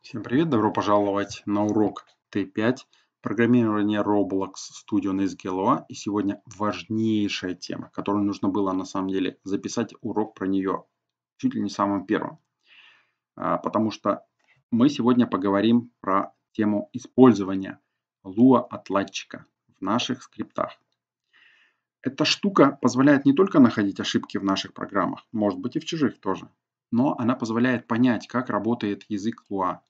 Всем привет, добро пожаловать на урок Т5 программирование Roblox Studio на Lua. И сегодня важнейшая тема, которую нужно было на самом деле записать урок про нее чуть ли не самым первым. А, потому что мы сегодня поговорим про тему использования Lua отладчика в наших скриптах. Эта штука позволяет не только находить ошибки в наших программах, может быть и в чужих тоже, но она позволяет понять, как работает язык Lua,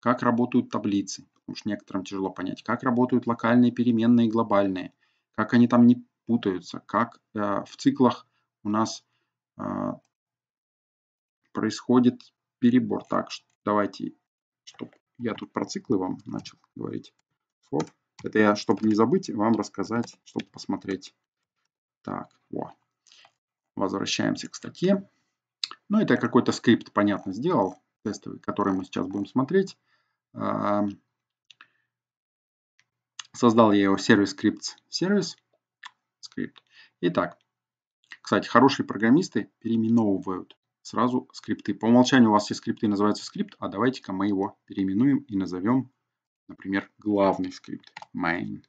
как работают таблицы, потому что некоторым тяжело понять, как работают локальные, переменные, глобальные, как они там не путаются, как э, в циклах у нас э, происходит перебор. Так, что давайте, чтобы я тут про циклы вам начал говорить. Оп. Это я, чтобы не забыть, вам рассказать, чтобы посмотреть. Так, во. Возвращаемся к статье. Ну, это какой-то скрипт, понятно, сделал тестовый, который мы сейчас будем смотреть. А, создал я его сервис скрипт сервис. Скрипт. Итак, кстати, хорошие программисты переименовывают сразу скрипты. По умолчанию у вас все скрипты называются скрипт, а давайте-ка мы его переименуем и назовем, например, главный скрипт main.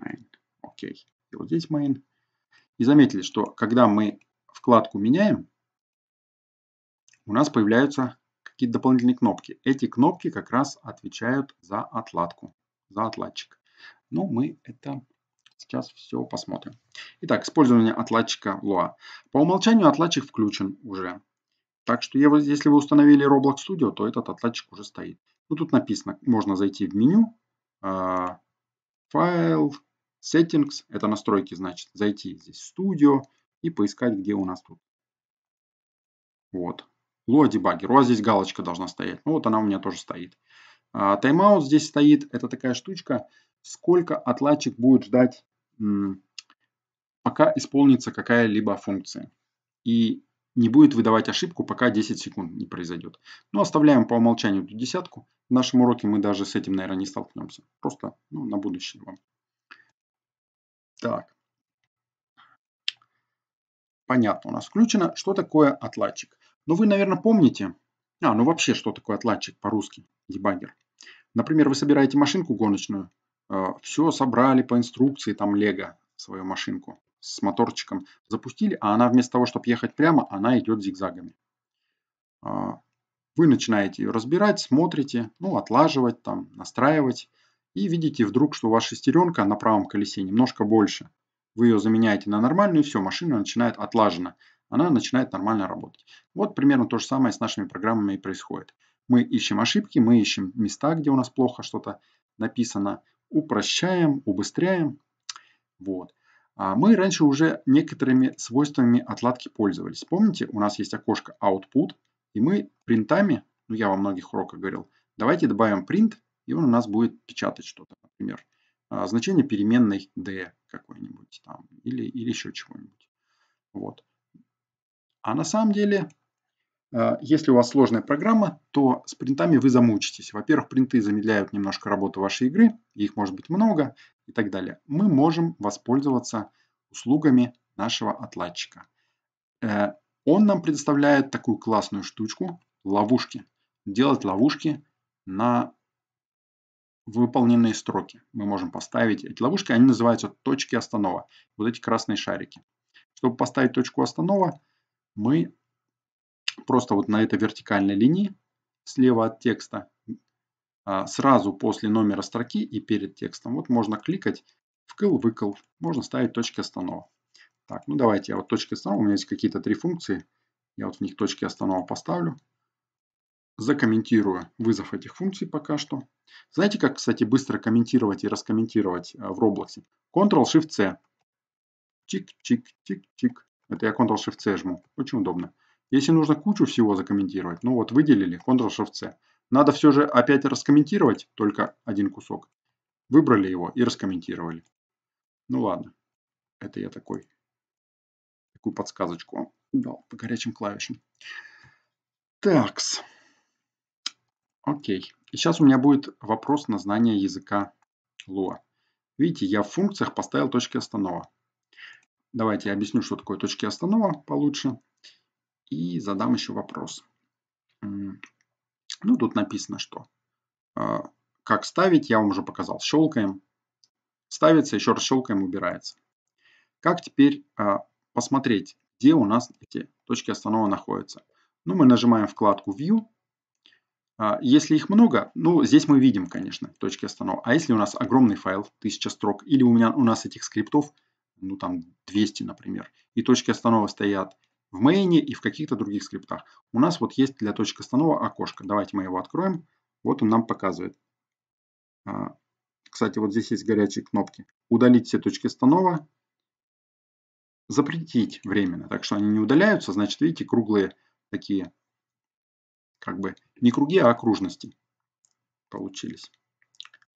main. Окей. И вот здесь main. И заметили, что когда мы вкладку меняем, у нас появляются какие-то дополнительные кнопки. Эти кнопки как раз отвечают за отладку, за отладчик. Но ну, мы это сейчас все посмотрим. Итак, использование отладчика Lua. По умолчанию отладчик включен уже. Так что если вы установили Roblox Studio, то этот отладчик уже стоит. Ну, тут написано, можно зайти в меню, а, файл, settings, это настройки, значит, зайти здесь в Studio и поискать, где у нас тут. Вот, Lua Debugger. У здесь галочка должна стоять. Ну вот она у меня тоже стоит. А, тайм-аут здесь стоит. Это такая штучка, сколько отладчик будет ждать, пока исполнится какая-либо функция. И не будет выдавать ошибку, пока 10 секунд не произойдет. Ну оставляем по умолчанию эту десятку. В нашем уроке мы даже с этим, наверное, не столкнемся. Просто ну, на будущее вам. Так. Понятно, у нас включено. Что такое отладчик? Но ну, вы, наверное, помните... А, ну вообще, что такое отладчик по-русски? Дебаггер. Например, вы собираете машинку гоночную, э, все собрали по инструкции, там Лего, свою машинку с моторчиком запустили, а она вместо того, чтобы ехать прямо, она идет зигзагами. А, вы начинаете ее разбирать, смотрите, ну, отлаживать, там, настраивать, и видите вдруг, что ваша вас шестеренка на правом колесе немножко больше. Вы ее заменяете на нормальную, и все, машина начинает отлажена она начинает нормально работать. Вот примерно то же самое с нашими программами и происходит. Мы ищем ошибки, мы ищем места, где у нас плохо что-то написано, упрощаем, убыстряем. Вот. А мы раньше уже некоторыми свойствами отладки пользовались. Помните, у нас есть окошко output, и мы принтами, ну я во многих уроках говорил, давайте добавим print, и он у нас будет печатать что-то, например, а, значение переменной d какой-нибудь там или, или еще чего-нибудь. Вот. А на самом деле, э, если у вас сложная программа, то с принтами вы замучитесь. Во-первых, принты замедляют немножко работу вашей игры, их может быть много и так далее. Мы можем воспользоваться услугами нашего отладчика. Э, он нам предоставляет такую классную штучку – ловушки. Делать ловушки на выполненные строки. Мы можем поставить эти ловушки, они называются точки останова. Вот эти красные шарики. Чтобы поставить точку останова, мы просто вот на этой вертикальной линии слева от текста а, сразу после номера строки и перед текстом вот можно кликать вкл-выкл, можно ставить точки останова. Так, ну давайте я вот точки останова, у меня есть какие-то три функции, я вот в них точки останова поставлю. Закомментирую вызов этих функций пока что. Знаете, как, кстати, быстро комментировать и раскомментировать а, в Roblox? Ctrl-Shift-C. Чик-чик-чик-чик. Это я Ctrl-Shift-C жму. Очень удобно. Если нужно кучу всего закомментировать, ну вот выделили Ctrl-Shift-C. Надо все же опять раскомментировать только один кусок. Выбрали его и раскомментировали. Ну ладно, это я такой, такую подсказочку дал по горячим клавишам. Такс. Окей. И сейчас у меня будет вопрос на знание языка Lua. Видите, я в функциях поставил точки останова. Давайте я объясню, что такое точки останова получше. И задам еще вопрос. Ну, тут написано, что а, как ставить, я вам уже показал. Щелкаем. Ставится, еще раз щелкаем, убирается. Как теперь а, посмотреть, где у нас эти точки останова находятся? Ну, мы нажимаем вкладку View. А, если их много, ну, здесь мы видим, конечно, точки останова. А если у нас огромный файл, 1000 строк, или у, меня, у нас этих скриптов – ну там 200, например, и точки останова стоят в мейне и в каких-то других скриптах. У нас вот есть для точки останова окошко. Давайте мы его откроем. Вот он нам показывает. А, кстати, вот здесь есть горячие кнопки. Удалить все точки останова. Запретить временно. Так что они не удаляются. Значит, видите, круглые такие, как бы, не круги, а окружности получились.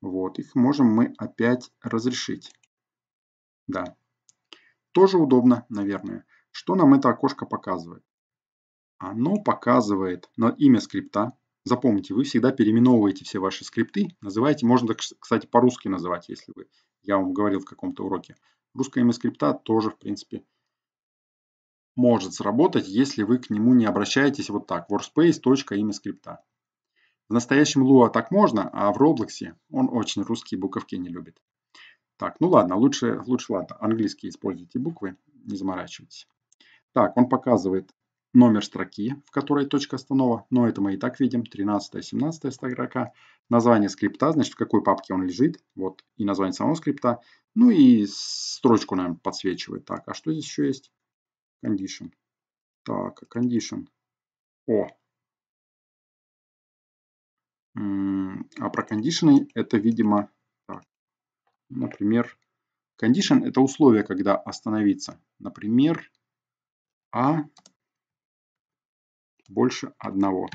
Вот, их можем мы опять разрешить. Да, тоже удобно, наверное. Что нам это окошко показывает? Оно показывает на имя скрипта. Запомните, вы всегда переименовываете все ваши скрипты. Называете, можно, кстати, по-русски называть, если вы. Я вам говорил в каком-то уроке. Русское имя скрипта тоже, в принципе, может сработать, если вы к нему не обращаетесь вот так. workspace.имя скрипта. В настоящем Lua так можно, а в Roblox он очень русские буковки не любит. Так, ну ладно, лучше, лучше ладно, английский используйте буквы, не заморачивайтесь. Так, он показывает номер строки, в которой точка останова, но это мы и так видим, 13 17 строка, название скрипта, значит в какой папке он лежит, вот и название самого скрипта, ну и строчку нам подсвечивает. Так, а что здесь еще есть? Condition. Так, а condition. О. А про кондишены это, видимо, Например, condition – это условие, когда остановиться. Например, а больше одного.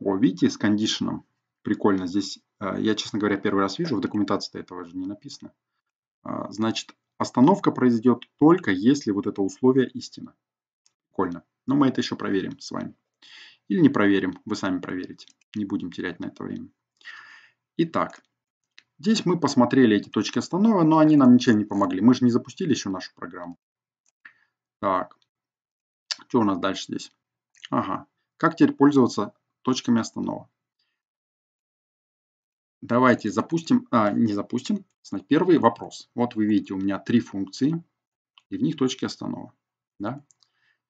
О, видите, с кондишеном. Прикольно. Здесь а, я, честно говоря, первый раз вижу. В документации этого же не написано. А, значит, остановка произойдет только если вот это условие истина. Прикольно. Но мы это еще проверим с вами. Или не проверим. Вы сами проверите. Не будем терять на это время. Итак, Здесь мы посмотрели эти точки останова, но они нам ничем не помогли. Мы же не запустили еще нашу программу. Так, что у нас дальше здесь? Ага, как теперь пользоваться точками останова? Давайте запустим, а, не запустим, первый вопрос. Вот вы видите, у меня три функции, и в них точки останова. Да?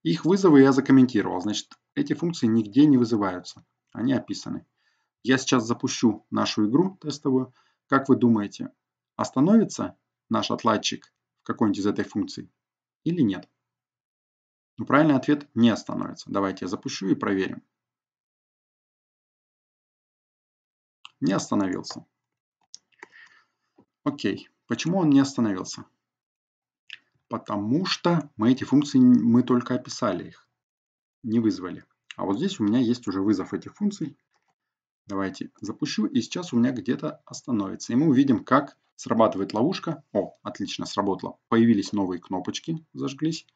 Их вызовы я закомментировал, значит, эти функции нигде не вызываются, они описаны. Я сейчас запущу нашу игру тестовую, как вы думаете, остановится наш отладчик в какой-нибудь из этой функций или нет? Ну, правильный ответ не остановится. Давайте я запущу и проверим. Не остановился. Окей. Почему он не остановился? Потому что мы эти функции, мы только описали их, не вызвали. А вот здесь у меня есть уже вызов этих функций, Давайте запущу, и сейчас у меня где-то остановится. И мы увидим, как срабатывает ловушка. О, отлично, сработало. Появились новые кнопочки, зажглись.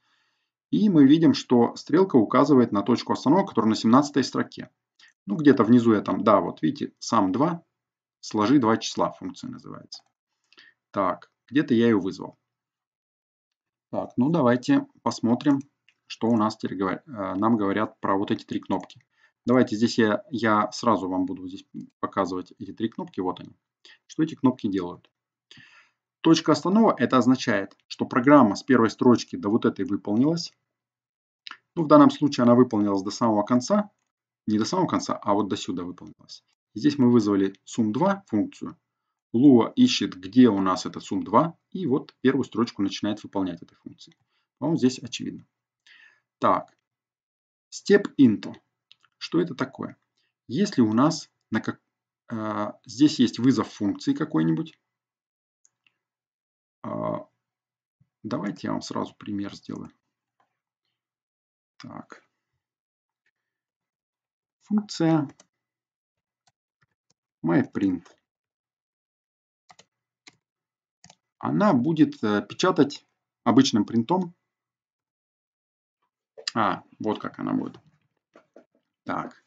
И мы видим, что стрелка указывает на точку остановок, которая на 17 строке. Ну, где-то внизу я там, да, вот видите, сам 2, сложи два числа, функция называется. Так, где-то я ее вызвал. Так, ну давайте посмотрим, что у нас теперь э, нам говорят про вот эти три кнопки. Давайте здесь я, я сразу вам буду здесь показывать эти три кнопки. Вот они. Что эти кнопки делают? Точка останова это означает, что программа с первой строчки до вот этой выполнилась. Ну, в данном случае она выполнилась до самого конца. Не до самого конца, а вот до сюда выполнилась. Здесь мы вызвали sum2 функцию. Lua ищет, где у нас этот sum2. И вот первую строчку начинает выполнять этой функции. по здесь очевидно. Так. Step into. Что это такое? Если у нас на как... Э, здесь есть вызов функции какой-нибудь. Э, давайте я вам сразу пример сделаю. Так. Функция myPrint. Она будет э, печатать обычным принтом. А, вот как она будет. Так.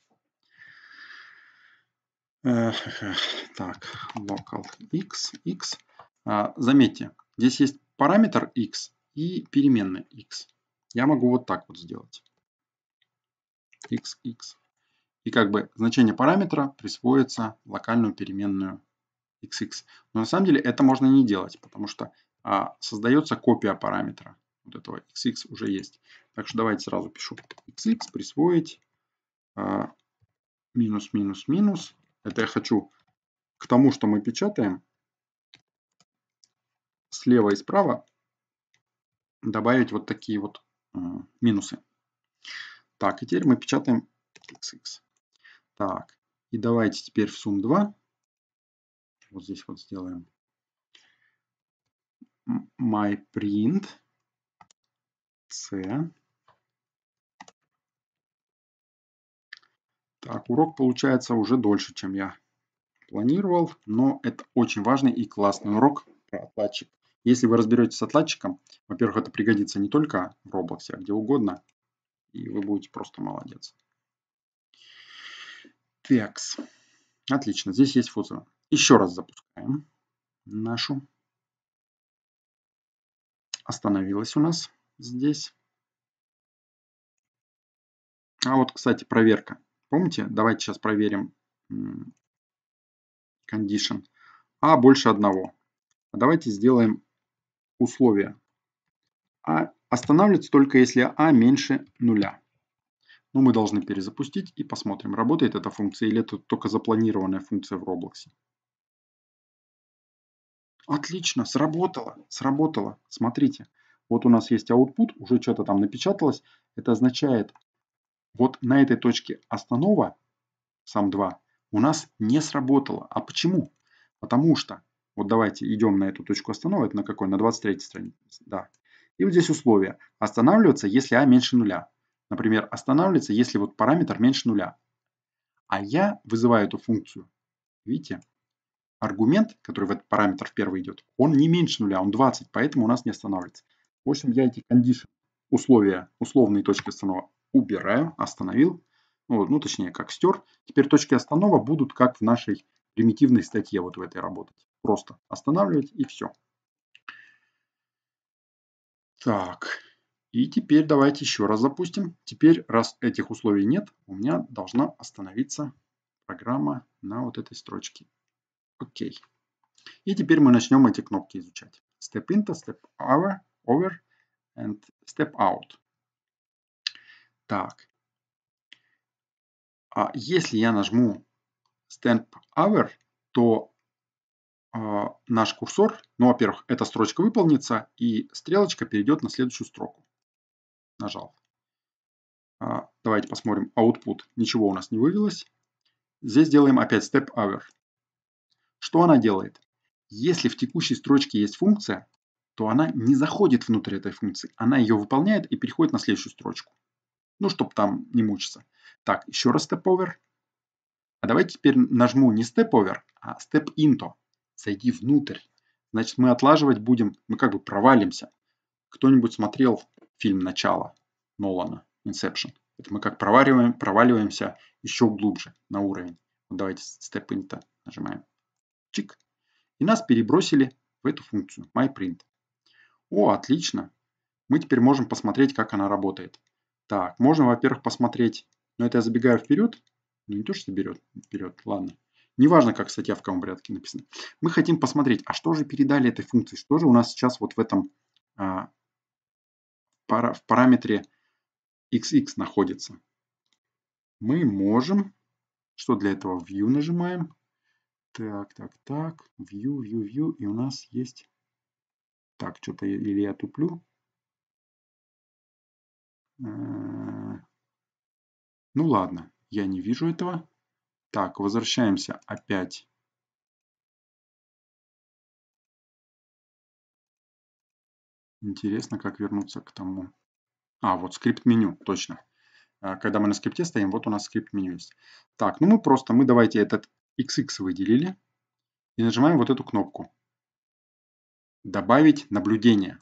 Так, local x, x. А, заметьте, здесь есть параметр x и переменная x. Я могу вот так вот сделать. x, x. И как бы значение параметра присвоится локальную переменную x x. Но на самом деле это можно не делать, потому что а, создается копия параметра. Вот этого x x уже есть. Так что давайте сразу пишу x x присвоить а, минус, минус, минус. Это я хочу к тому, что мы печатаем, слева и справа добавить вот такие вот а, минусы. Так, и теперь мы печатаем xx. Так, и давайте теперь в сум 2. Вот здесь вот сделаем myprint c Так, урок получается уже дольше, чем я планировал, но это очень важный и классный урок про отладчик. Если вы разберетесь с отладчиком, во-первых, это пригодится не только в Roblox, а где угодно, и вы будете просто молодец. Текс. Отлично, здесь есть фото. Еще раз запускаем нашу. Остановилась у нас здесь. А вот, кстати, проверка. Помните? Давайте сейчас проверим condition. А больше одного. А давайте сделаем условие. А останавливается только если А меньше нуля. Но ну, мы должны перезапустить и посмотрим, работает эта функция или это только запланированная функция в Roblox. Отлично, сработало, сработало. Смотрите, вот у нас есть output, уже что-то там напечаталось. Это означает, вот на этой точке останова, сам 2, у нас не сработало. А почему? Потому что, вот давайте идем на эту точку останова, это на какой? На 23 странице, да. И вот здесь условия. Останавливаться, если а меньше нуля. Например, останавливается, если вот параметр меньше нуля. А я вызываю эту функцию. Видите? Аргумент, который в этот параметр в первый идет, он не меньше нуля, он 20, поэтому у нас не останавливается. В общем, я эти condition, условия, условные точки останова убираю, остановил, ну, ну точнее как стер. Теперь точки останова будут как в нашей примитивной статье вот в этой работать. Просто останавливать и все. Так, и теперь давайте еще раз запустим. Теперь, раз этих условий нет, у меня должна остановиться программа на вот этой строчке. Окей. И теперь мы начнем эти кнопки изучать. Step into, step over, over and step out. Так. А если я нажму Stamp Hour, то э, наш курсор, ну, во-первых, эта строчка выполнится, и стрелочка перейдет на следующую строку. Нажал. А, давайте посмотрим output. Ничего у нас не вывелось. Здесь делаем опять step hour. Что она делает? Если в текущей строчке есть функция, то она не заходит внутрь этой функции. Она ее выполняет и переходит на следующую строчку. Ну, чтобы там не мучиться. Так, еще раз step-over. А давайте теперь нажму не step-over, а step-into. Зайди внутрь. Значит, мы отлаживать будем, мы как бы провалимся. Кто-нибудь смотрел фильм «Начало» Нолана, «Inception»? Это мы как проваливаем, проваливаемся еще глубже на уровень. Вот давайте step-into нажимаем. Чик. И нас перебросили в эту функцию myPrint. О, отлично. Мы теперь можем посмотреть, как она работает. Так, можно, во-первых, посмотреть, но это я забегаю вперед, ну не то, что берет, вперед, ладно. Неважно, как статья в каком порядке написана. Мы хотим посмотреть, а что же передали этой функции, что же у нас сейчас вот в этом а, пара, в параметре xx находится. Мы можем, что для этого view нажимаем. Так, так, так, view, view, view, и у нас есть... Так, что-то или я туплю. Ну ладно, я не вижу этого. Так, возвращаемся опять. Интересно, как вернуться к тому. А, вот скрипт меню, точно. Э, когда мы на скрипте стоим, вот у нас скрипт меню есть. Так, ну мы просто, мы давайте этот XX выделили. И нажимаем вот эту кнопку. Добавить наблюдение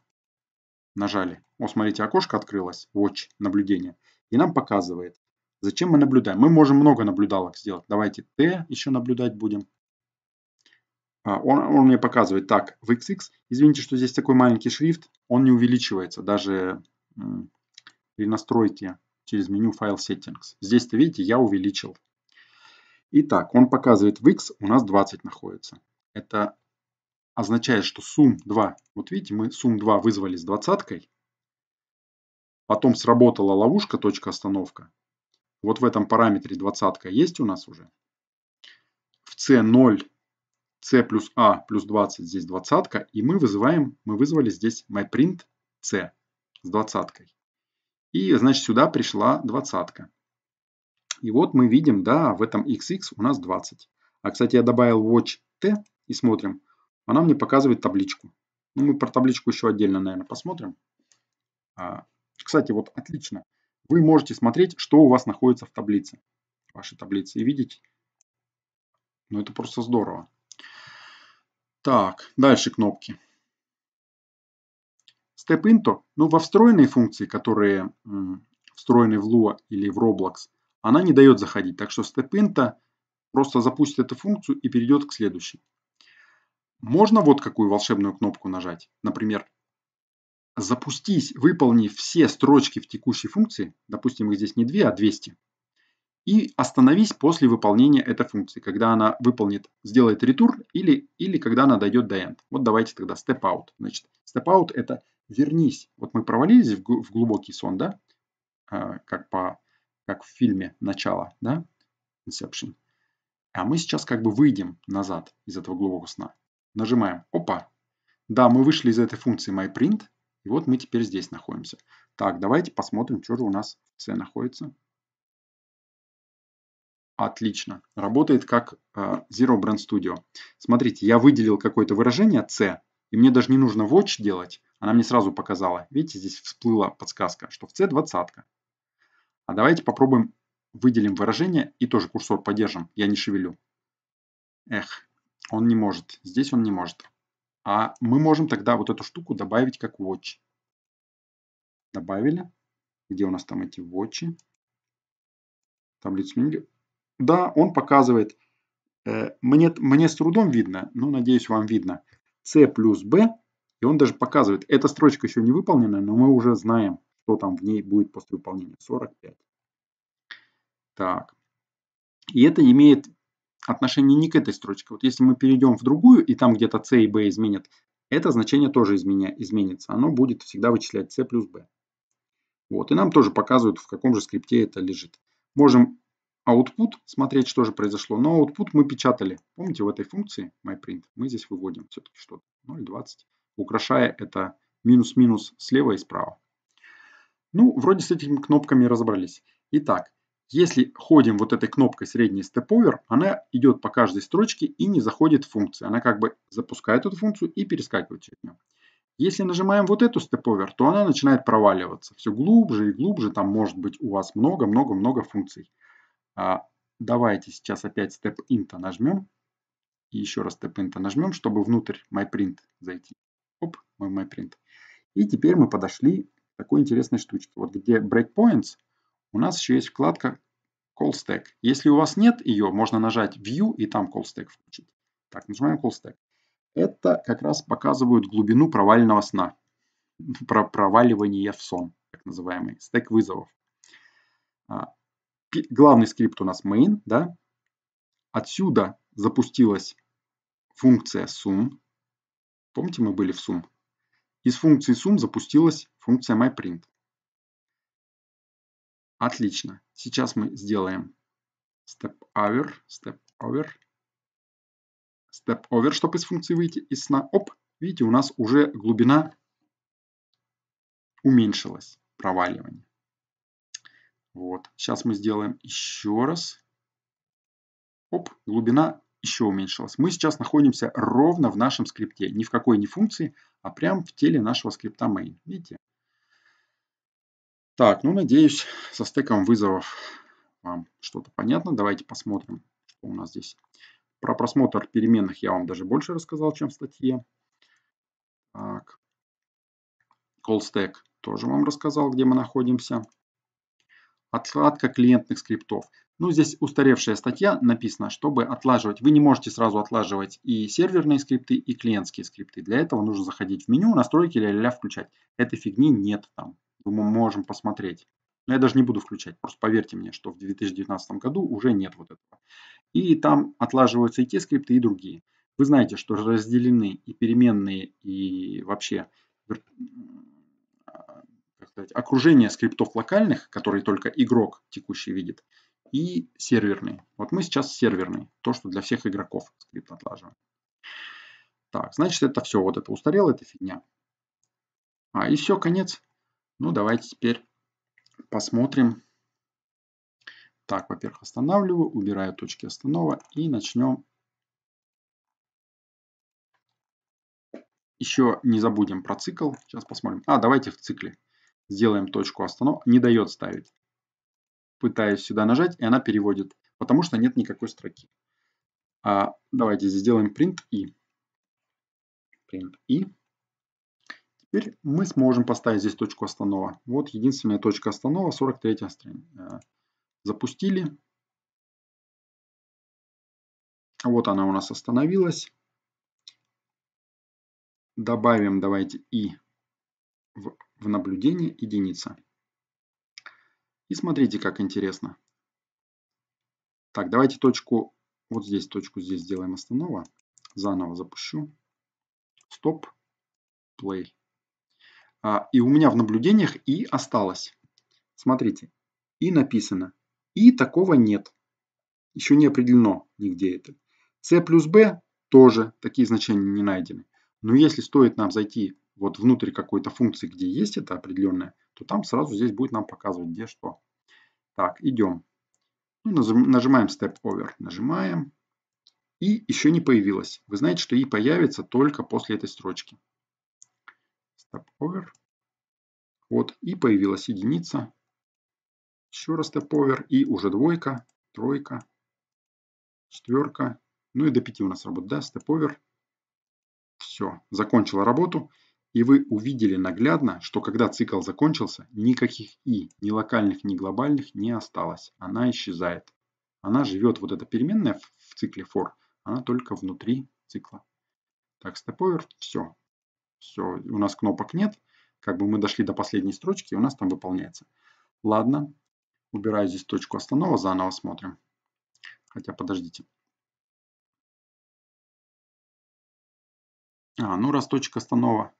нажали. О, смотрите, окошко открылось. Watch, наблюдение. И нам показывает. Зачем мы наблюдаем? Мы можем много наблюдалок сделать. Давайте Т еще наблюдать будем. А, он, он мне показывает так, в XX, извините, что здесь такой маленький шрифт, он не увеличивается даже при настройке через меню File Settings. Здесь-то, видите, я увеличил. Итак, он показывает в X, у нас 20 находится. Это означает, что сум 2, вот видите, мы сум 2 вызвали с двадцаткой, потом сработала ловушка, точка остановка. Вот в этом параметре двадцатка есть у нас уже. В c0, c плюс a а плюс 20 здесь двадцатка, и мы вызываем, мы вызвали здесь myprint c с двадцаткой. И, значит, сюда пришла двадцатка. И вот мы видим, да, в этом xx у нас 20. А, кстати, я добавил watch t и смотрим она мне показывает табличку. Ну, мы про табличку еще отдельно, наверное, посмотрим. А, кстати, вот отлично. Вы можете смотреть, что у вас находится в таблице. вашей таблице, и видеть. Ну, это просто здорово. Так, дальше кнопки. Step Into, ну, во встроенные функции, которые встроены в Lua или в Roblox, она не дает заходить. Так что Step Into просто запустит эту функцию и перейдет к следующей. Можно вот какую волшебную кнопку нажать. Например, запустись, выполни все строчки в текущей функции, допустим, их здесь не 2, а 200, и остановись после выполнения этой функции, когда она выполнит, сделает ретур или, или когда она дойдет до end. Вот давайте тогда step out. Значит, step out это вернись. Вот мы провалились в глубокий сон, да, а, как, по, как в фильме «Начало», да, Inception. А мы сейчас как бы выйдем назад из этого глубокого сна. Нажимаем. Опа. Да, мы вышли из этой функции myPrint. И вот мы теперь здесь находимся. Так, давайте посмотрим, что же у нас в C находится. Отлично. Работает как э, Zero Brand Studio. Смотрите, я выделил какое-то выражение C, и мне даже не нужно watch делать. Она мне сразу показала. Видите, здесь всплыла подсказка, что в C двадцатка. А давайте попробуем выделим выражение и тоже курсор поддержим. Я не шевелю. Эх, он не может. Здесь он не может. А мы можем тогда вот эту штуку добавить как watch. Добавили. Где у нас там эти watch? Таблицу меню. Да, он показывает. Э, мне, мне с трудом видно, но надеюсь вам видно. C плюс B. И он даже показывает. Эта строчка еще не выполнена, но мы уже знаем, что там в ней будет после выполнения. 45. Так. И это имеет отношение не к этой строчке. Вот если мы перейдем в другую, и там где-то c и b изменят, это значение тоже изменя, изменится. Оно будет всегда вычислять c плюс b. Вот. И нам тоже показывают, в каком же скрипте это лежит. Можем output смотреть, что же произошло. Но output мы печатали. Помните, в этой функции myprint мы здесь выводим все-таки что-то 0,20, украшая это минус-минус слева и справа. Ну, вроде с этими кнопками разобрались. Итак, если ходим вот этой кнопкой средний овер, она идет по каждой строчке и не заходит в функции. Она как бы запускает эту функцию и перескакивает через нее. Если нажимаем вот эту овер, то она начинает проваливаться все глубже и глубже. Там может быть у вас много-много-много функций. А, давайте сейчас опять степ инта нажмем. И еще раз степ инта нажмем, чтобы внутрь MyPrint зайти. Оп, мой MyPrint. И теперь мы подошли к такой интересной штучке. Вот где breakpoints – у нас еще есть вкладка Call Stack. Если у вас нет ее, можно нажать View и там Call Stack включить. Так, нажимаем Call Stack. Это как раз показывает глубину провального сна. Про проваливание в сон, так называемый. Стек вызовов. А, главный скрипт у нас main, да. Отсюда запустилась функция sum. Помните, мы были в sum? Из функции sum запустилась функция myPrint. Отлично. Сейчас мы сделаем step over, step over, step over, чтобы из функции выйти из сна. Оп, видите, у нас уже глубина уменьшилась, проваливание. Вот, сейчас мы сделаем еще раз. Оп, глубина еще уменьшилась. Мы сейчас находимся ровно в нашем скрипте. Ни в какой не функции, а прям в теле нашего скрипта main. Видите? Так, ну надеюсь, со стеком вызовов вам что-то понятно. Давайте посмотрим, что у нас здесь. Про просмотр переменных я вам даже больше рассказал, чем в статье. Так. Call stack тоже вам рассказал, где мы находимся. Отладка клиентных скриптов. Ну, здесь устаревшая статья написана, чтобы отлаживать. Вы не можете сразу отлаживать и серверные скрипты, и клиентские скрипты. Для этого нужно заходить в меню, настройки, ля-ля-ля включать. Этой фигни нет там. Ну, мы можем посмотреть. Но я даже не буду включать, просто поверьте мне, что в 2019 году уже нет вот этого. И там отлаживаются и те скрипты, и другие. Вы знаете, что разделены и переменные, и вообще а, как сказать, окружение скриптов локальных, которые только игрок текущий видит, и серверные. Вот мы сейчас серверные, то, что для всех игроков скрипт отлаживаем. Так, значит, это все, вот это устарело, это фигня. А, и все, конец. Ну, давайте теперь посмотрим. Так, во-первых, останавливаю, убираю точки останова и начнем. Еще не забудем про цикл. Сейчас посмотрим. А, давайте в цикле сделаем точку останова. Не дает ставить. Пытаюсь сюда нажать, и она переводит, потому что нет никакой строки. А, давайте сделаем print и. Print и. Теперь мы сможем поставить здесь точку останова. Вот единственная точка останова, 43 страница. Э, запустили. Вот она у нас остановилась. Добавим, давайте, и в, в наблюдение единица. И смотрите, как интересно. Так, давайте точку, вот здесь точку здесь сделаем останова. Заново запущу. Стоп, play. А, и у меня в наблюдениях и осталось. Смотрите, и написано. И такого нет. Еще не определено нигде это. c плюс b тоже такие значения не найдены. Но если стоит нам зайти вот внутрь какой-то функции, где есть это определенное, то там сразу здесь будет нам показывать, где что. Так, идем. Ну, нажимаем Step Over. Нажимаем. И еще не появилось. Вы знаете, что и появится только после этой строчки tab over. Вот и появилась единица. Еще раз tab over и уже двойка, тройка, четверка. Ну и до пяти у нас работает, да, step over. Все, закончила работу. И вы увидели наглядно, что когда цикл закончился, никаких и, ни локальных, ни глобальных не осталось. Она исчезает. Она живет, вот эта переменная в цикле for, она только внутри цикла. Так, степовер, все все, у нас кнопок нет, как бы мы дошли до последней строчки, и у нас там выполняется. Ладно, убираю здесь точку останова, заново смотрим. Хотя, подождите. А, ну раз точка останова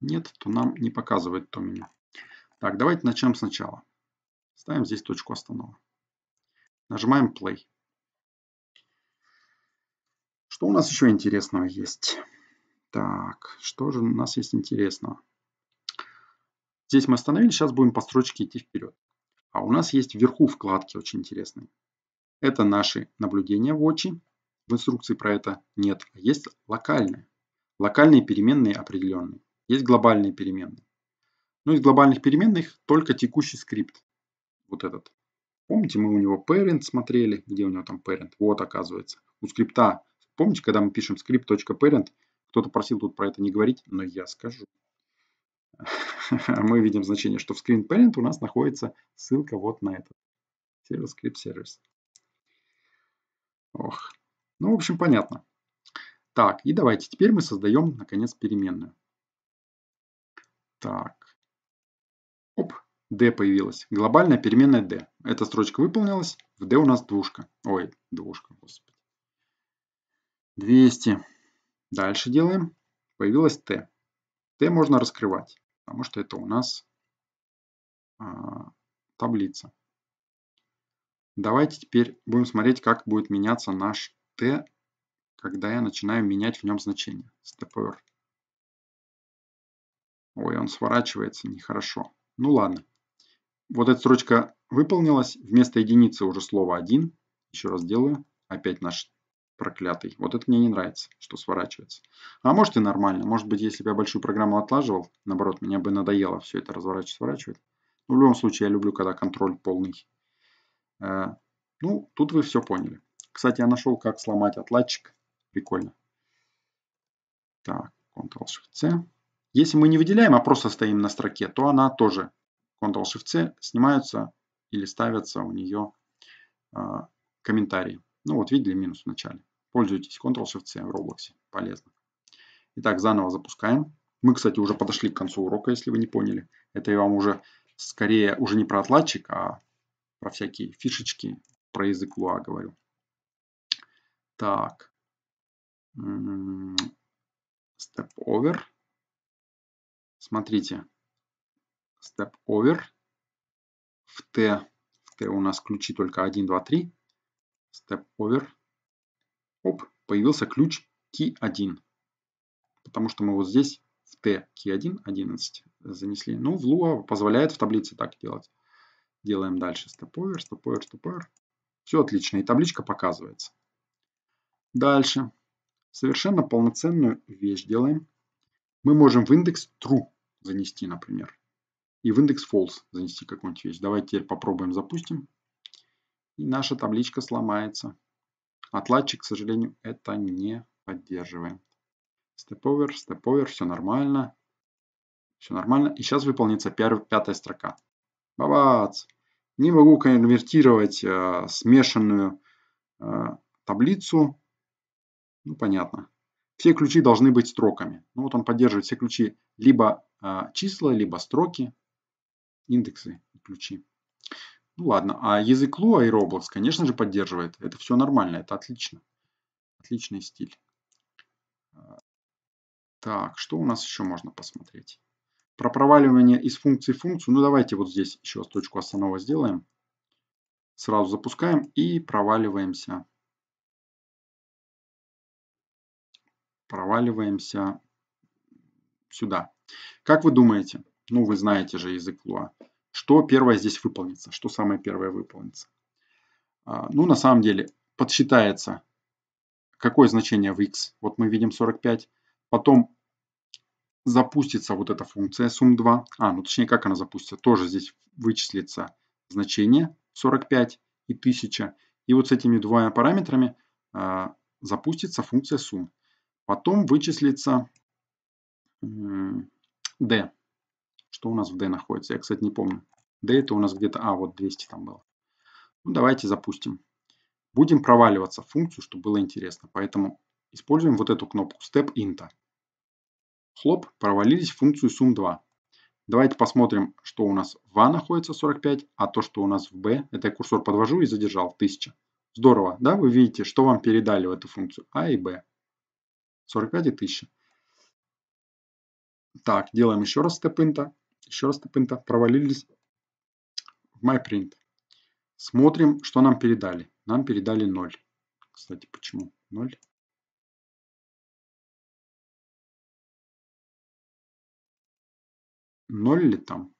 нет, то нам не показывает то меню. Так, давайте начнем сначала. Ставим здесь точку останова. Нажимаем play. Что у нас еще интересного есть? Так, что же у нас есть интересного? Здесь мы остановились, сейчас будем по строчке идти вперед. А у нас есть вверху вкладки очень интересные. Это наши наблюдения в очи. В инструкции про это нет. А есть локальные. Локальные переменные определенные. Есть глобальные переменные. Ну из глобальных переменных только текущий скрипт. Вот этот. Помните, мы у него parent смотрели. Где у него там parent? Вот, оказывается. У скрипта. Помните, когда мы пишем script.parent, кто-то просил тут про это не говорить, но я скажу. Мы видим значение, что в Screen Parent у нас находится ссылка вот на этот сервис Script Service. Ох. Ну, в общем, понятно. Так, и давайте теперь мы создаем, наконец, переменную. Так. Оп, D появилась. Глобальная переменная D. Эта строчка выполнилась. В D у нас двушка. Ой, двушка, господи. 200. Дальше делаем. Появилось Т. Т можно раскрывать, потому что это у нас а, таблица. Давайте теперь будем смотреть, как будет меняться наш Т, когда я начинаю менять в нем значение с Ой, он сворачивается нехорошо. Ну ладно. Вот эта строчка выполнилась. Вместо единицы уже слово 1. Еще раз делаю. Опять наш проклятый. Вот это мне не нравится, что сворачивается. А может и нормально. Может быть, если бы я большую программу отлаживал, наоборот, меня бы надоело все это разворачивать, сворачивать. Но ну, в любом случае, я люблю, когда контроль полный. Э, ну, тут вы все поняли. Кстати, я нашел, как сломать отладчик. Прикольно. Так, Ctrl-Shift-C. Если мы не выделяем, а просто стоим на строке, то она тоже Ctrl-Shift-C снимаются или ставятся у нее э, а, комментарии. Ну вот, видели минус в начале. Пользуйтесь Ctrl-Shift-C в Roblox. Полезно. Итак, заново запускаем. Мы, кстати, уже подошли к концу урока, если вы не поняли. Это я вам уже скорее уже не про отладчик, а про всякие фишечки, про язык Луа говорю. Так. М-м-м. Step over. Смотрите. Step over. В Т. В Т у нас ключи только 1, 2, 3 step over. Оп, появился ключ key 1. Потому что мы вот здесь в t key 1 11 занесли. Ну, в Lua позволяет в таблице так делать. Делаем дальше step over, step over, step over. Все отлично, и табличка показывается. Дальше. Совершенно полноценную вещь делаем. Мы можем в индекс true занести, например. И в индекс false занести какую-нибудь вещь. Давайте теперь попробуем запустим и наша табличка сломается. Отладчик, к сожалению, это не поддерживаем. Stepover, stepover, все нормально. Все нормально. И сейчас выполнится первая, пятая строка. Бабац! Не могу конвертировать э, смешанную э, таблицу. Ну, понятно. Все ключи должны быть строками. Ну, вот он поддерживает все ключи либо э, числа, либо строки, индексы ключи. Ну ладно, а язык Lua и Roblox, конечно же, поддерживает. Это все нормально, это отлично. Отличный стиль. А, так, что у нас еще можно посмотреть? Про проваливание из функции в функцию. Ну давайте вот здесь еще точку а останова сделаем. Сразу запускаем и проваливаемся. Проваливаемся сюда. Как вы думаете? Ну, вы знаете же язык Lua. Что первое здесь выполнится? Что самое первое выполнится? А, ну, на самом деле, подсчитается, какое значение в x. Вот мы видим 45. Потом запустится вот эта функция sum2. А, ну точнее, как она запустится? Тоже здесь вычислится значение 45 и 1000. И вот с этими двумя параметрами э, запустится функция sum. Потом вычислится э, d. Что у нас в D находится? Я, кстати, не помню. D это у нас где-то... А, вот 200 там было. Ну, давайте запустим. Будем проваливаться в функцию, чтобы было интересно. Поэтому используем вот эту кнопку Step Int. Хлоп, провалились в функцию sum2. Давайте посмотрим, что у нас в A а находится 45, а то, что у нас в B, это я курсор подвожу и задержал 1000. Здорово, да? Вы видите, что вам передали в эту функцию А и Б. 45 и 1000. Так, делаем еще раз степинта. Еще раз тапынта. Провалились в myprint. Смотрим, что нам передали. Нам передали 0. Кстати, почему 0? Ноль ли там?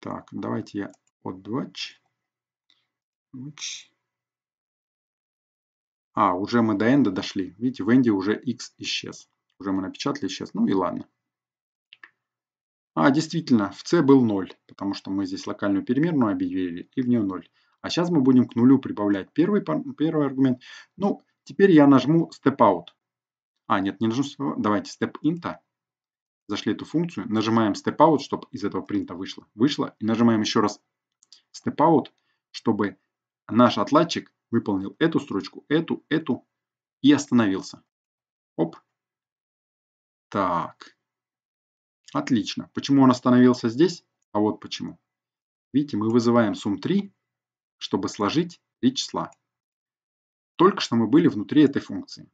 Так, давайте я отдвач. А, уже мы до энда дошли. Видите, в энде уже x исчез. Уже мы напечатали, исчез. Ну и ладно. А, действительно, в c был 0, потому что мы здесь локальную переменную объявили и в нее 0. А сейчас мы будем к нулю прибавлять первый, первый аргумент. Ну, теперь я нажму step out. А, нет, не нажму, давайте step int. Зашли эту функцию, нажимаем step out, чтобы из этого принта вышло. Вышло, и нажимаем еще раз step out, чтобы наш отладчик выполнил эту строчку, эту, эту и остановился. Оп. Так. Отлично. Почему он остановился здесь? А вот почему. Видите, мы вызываем сум 3, чтобы сложить три числа. Только что мы были внутри этой функции.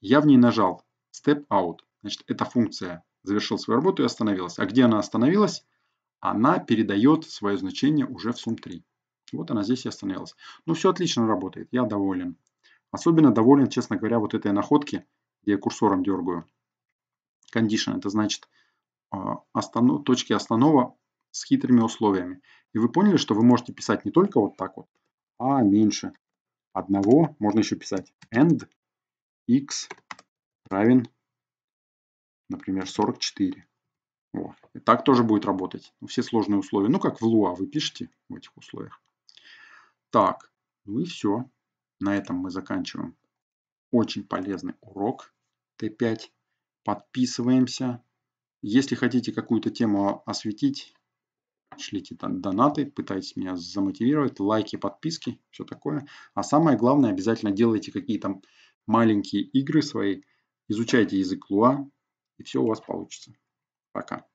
Я в ней нажал step out. Значит, эта функция завершила свою работу и остановилась. А где она остановилась? Она передает свое значение уже в сум 3. Вот она здесь и остановилась. Ну, все отлично работает. Я доволен. Особенно доволен, честно говоря, вот этой находки, где я курсором дергаю. Condition – это значит а, останов, точки останова с хитрыми условиями. И вы поняли, что вы можете писать не только вот так вот, а меньше одного. Можно еще писать end x равен, например, 44. Вот. И так тоже будет работать. Ну, все сложные условия. Ну, как в Луа вы пишете в этих условиях. Так, ну и все. На этом мы заканчиваем очень полезный урок Т5. Подписываемся, если хотите какую-то тему осветить, шлите там донаты, пытайтесь меня замотивировать, лайки, подписки, все такое. А самое главное, обязательно делайте какие-то маленькие игры свои, изучайте язык Луа, и все у вас получится. Пока.